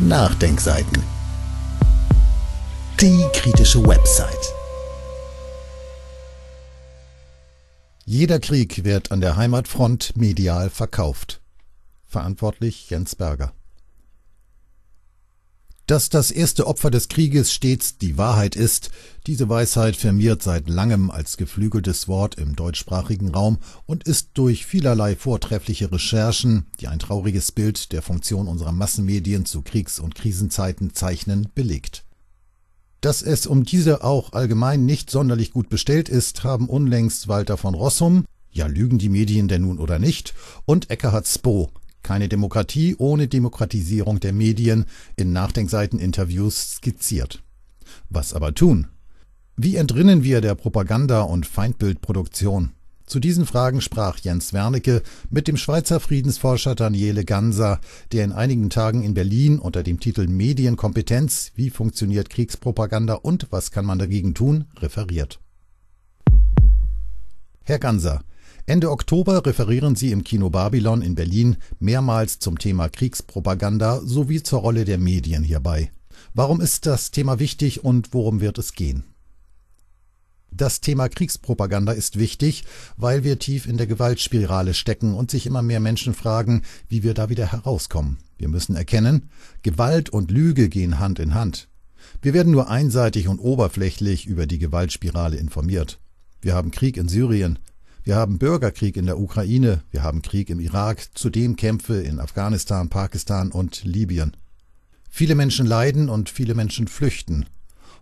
Nachdenkseiten. Die kritische Website. Jeder Krieg wird an der Heimatfront medial verkauft. Verantwortlich Jens Berger. Dass das erste Opfer des Krieges stets die Wahrheit ist, diese Weisheit firmiert seit langem als geflügeltes Wort im deutschsprachigen Raum und ist durch vielerlei vortreffliche Recherchen, die ein trauriges Bild der Funktion unserer Massenmedien zu Kriegs- und Krisenzeiten zeichnen, belegt. Dass es um diese auch allgemein nicht sonderlich gut bestellt ist, haben unlängst Walter von Rossum, ja lügen die Medien denn nun oder nicht, und Eckhard Spoh keine Demokratie ohne Demokratisierung der Medien in Nachdenkseiten-Interviews skizziert. Was aber tun? Wie entrinnen wir der Propaganda- und Feindbildproduktion? Zu diesen Fragen sprach Jens Wernicke mit dem Schweizer Friedensforscher Daniele Ganser, der in einigen Tagen in Berlin unter dem Titel Medienkompetenz, wie funktioniert Kriegspropaganda und was kann man dagegen tun, referiert. Herr Ganser, Ende Oktober referieren sie im Kino Babylon in Berlin mehrmals zum Thema Kriegspropaganda sowie zur Rolle der Medien hierbei. Warum ist das Thema wichtig und worum wird es gehen? Das Thema Kriegspropaganda ist wichtig, weil wir tief in der Gewaltspirale stecken und sich immer mehr Menschen fragen, wie wir da wieder herauskommen. Wir müssen erkennen, Gewalt und Lüge gehen Hand in Hand. Wir werden nur einseitig und oberflächlich über die Gewaltspirale informiert. Wir haben Krieg in Syrien, wir haben Bürgerkrieg in der Ukraine, wir haben Krieg im Irak, zudem Kämpfe in Afghanistan, Pakistan und Libyen. Viele Menschen leiden und viele Menschen flüchten.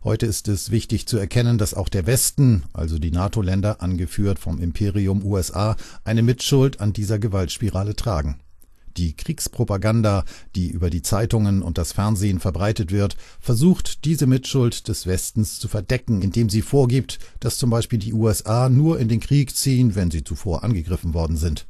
Heute ist es wichtig zu erkennen, dass auch der Westen, also die NATO-Länder, angeführt vom Imperium USA, eine Mitschuld an dieser Gewaltspirale tragen. Die Kriegspropaganda, die über die Zeitungen und das Fernsehen verbreitet wird, versucht diese Mitschuld des Westens zu verdecken, indem sie vorgibt, dass zum Beispiel die USA nur in den Krieg ziehen, wenn sie zuvor angegriffen worden sind.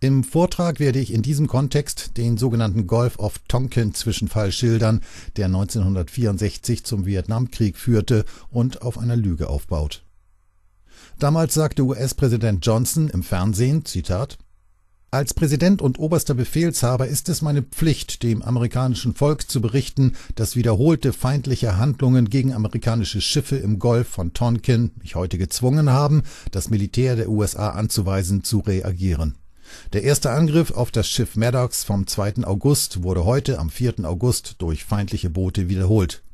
Im Vortrag werde ich in diesem Kontext den sogenannten Golf of Tonkin Zwischenfall schildern, der 1964 zum Vietnamkrieg führte und auf einer Lüge aufbaut. Damals sagte US-Präsident Johnson im Fernsehen, Zitat, als Präsident und oberster Befehlshaber ist es meine Pflicht, dem amerikanischen Volk zu berichten, dass wiederholte feindliche Handlungen gegen amerikanische Schiffe im Golf von Tonkin mich heute gezwungen haben, das Militär der USA anzuweisen, zu reagieren. Der erste Angriff auf das Schiff Maddox vom 2. August wurde heute am 4. August durch feindliche Boote wiederholt.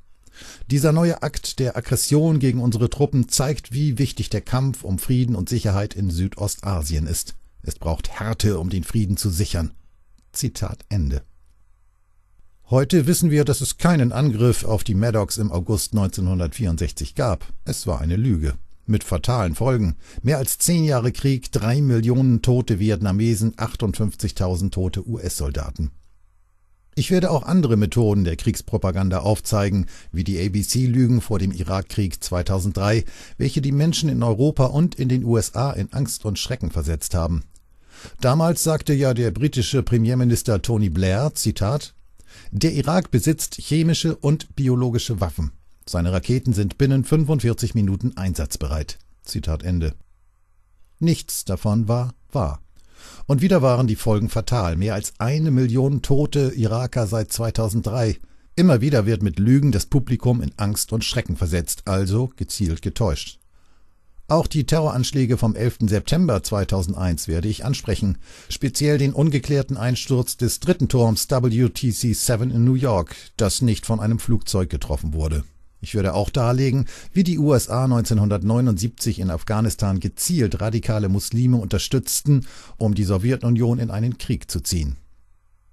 Dieser neue Akt der Aggression gegen unsere Truppen zeigt, wie wichtig der Kampf um Frieden und Sicherheit in Südostasien ist. Es braucht Härte, um den Frieden zu sichern. Zitat Ende. Heute wissen wir, dass es keinen Angriff auf die Maddox im August 1964 gab. Es war eine Lüge. Mit fatalen Folgen. Mehr als zehn Jahre Krieg, drei Millionen tote Vietnamesen, 58.000 tote US-Soldaten. Ich werde auch andere Methoden der Kriegspropaganda aufzeigen, wie die ABC-Lügen vor dem Irakkrieg 2003, welche die Menschen in Europa und in den USA in Angst und Schrecken versetzt haben. Damals sagte ja der britische Premierminister Tony Blair, Zitat, Der Irak besitzt chemische und biologische Waffen. Seine Raketen sind binnen 45 Minuten einsatzbereit. Zitat Ende. Nichts davon war wahr. Und wieder waren die Folgen fatal. Mehr als eine Million tote Iraker seit 2003. Immer wieder wird mit Lügen das Publikum in Angst und Schrecken versetzt, also gezielt getäuscht. Auch die Terroranschläge vom 11. September 2001 werde ich ansprechen, speziell den ungeklärten Einsturz des dritten Turms WTC-7 in New York, das nicht von einem Flugzeug getroffen wurde. Ich würde auch darlegen, wie die USA 1979 in Afghanistan gezielt radikale Muslime unterstützten, um die Sowjetunion in einen Krieg zu ziehen.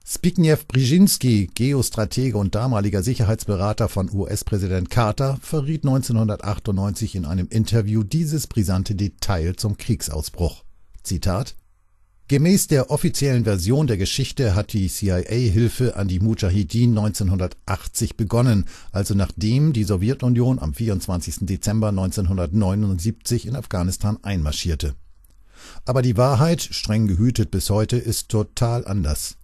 Spiknev Brzezinski, Geostratege und damaliger Sicherheitsberater von US-Präsident Carter, verriet 1998 in einem Interview dieses brisante Detail zum Kriegsausbruch. Zitat Gemäß der offiziellen Version der Geschichte hat die CIA-Hilfe an die Mujahideen 1980 begonnen, also nachdem die Sowjetunion am 24. Dezember 1979 in Afghanistan einmarschierte. Aber die Wahrheit, streng gehütet bis heute, ist total anders.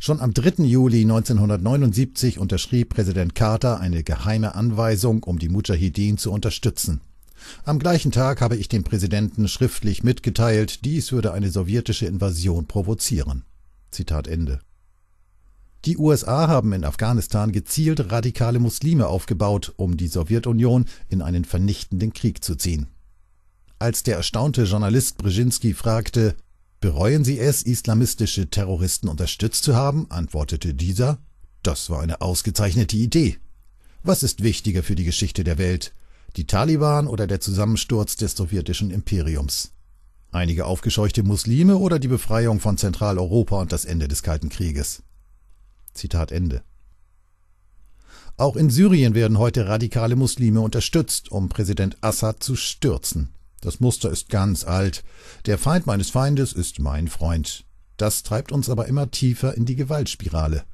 Schon am 3. Juli 1979 unterschrieb Präsident Carter eine geheime Anweisung, um die Mujahideen zu unterstützen. Am gleichen Tag habe ich dem Präsidenten schriftlich mitgeteilt, dies würde eine sowjetische Invasion provozieren. Zitat Ende. Die USA haben in Afghanistan gezielt radikale Muslime aufgebaut, um die Sowjetunion in einen vernichtenden Krieg zu ziehen. Als der erstaunte Journalist Brzezinski fragte, bereuen Sie es, islamistische Terroristen unterstützt zu haben, antwortete dieser, das war eine ausgezeichnete Idee. Was ist wichtiger für die Geschichte der Welt? die Taliban oder der Zusammensturz des sowjetischen Imperiums. Einige aufgescheuchte Muslime oder die Befreiung von Zentraleuropa und das Ende des Kalten Krieges. Zitat Ende. Auch in Syrien werden heute radikale Muslime unterstützt, um Präsident Assad zu stürzen. Das Muster ist ganz alt. Der Feind meines Feindes ist mein Freund. Das treibt uns aber immer tiefer in die Gewaltspirale.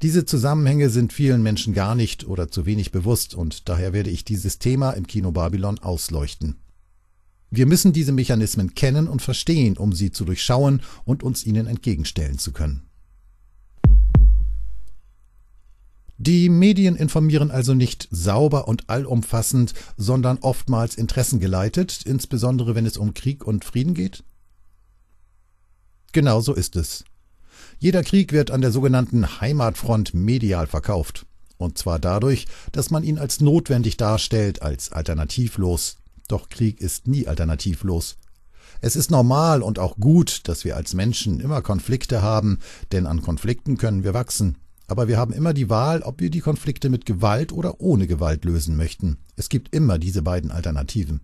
Diese Zusammenhänge sind vielen Menschen gar nicht oder zu wenig bewusst und daher werde ich dieses Thema im Kino Babylon ausleuchten. Wir müssen diese Mechanismen kennen und verstehen, um sie zu durchschauen und uns ihnen entgegenstellen zu können. Die Medien informieren also nicht sauber und allumfassend, sondern oftmals interessengeleitet, insbesondere wenn es um Krieg und Frieden geht? Genau so ist es. Jeder Krieg wird an der sogenannten Heimatfront medial verkauft. Und zwar dadurch, dass man ihn als notwendig darstellt, als alternativlos. Doch Krieg ist nie alternativlos. Es ist normal und auch gut, dass wir als Menschen immer Konflikte haben, denn an Konflikten können wir wachsen. Aber wir haben immer die Wahl, ob wir die Konflikte mit Gewalt oder ohne Gewalt lösen möchten. Es gibt immer diese beiden Alternativen.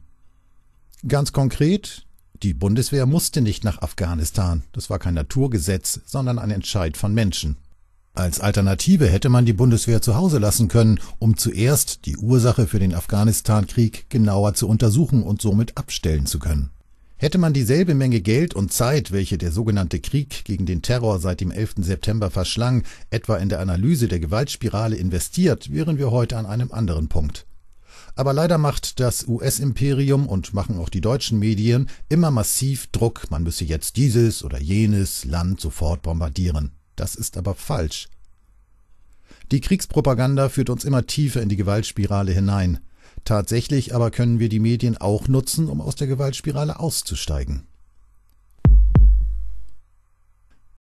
Ganz konkret, die Bundeswehr musste nicht nach Afghanistan. Das war kein Naturgesetz, sondern ein Entscheid von Menschen. Als Alternative hätte man die Bundeswehr zu Hause lassen können, um zuerst die Ursache für den Afghanistan-Krieg genauer zu untersuchen und somit abstellen zu können. Hätte man dieselbe Menge Geld und Zeit, welche der sogenannte Krieg gegen den Terror seit dem 11. September verschlang, etwa in der Analyse der Gewaltspirale investiert, wären wir heute an einem anderen Punkt. Aber leider macht das US-Imperium und machen auch die deutschen Medien immer massiv Druck, man müsse jetzt dieses oder jenes Land sofort bombardieren. Das ist aber falsch. Die Kriegspropaganda führt uns immer tiefer in die Gewaltspirale hinein. Tatsächlich aber können wir die Medien auch nutzen, um aus der Gewaltspirale auszusteigen.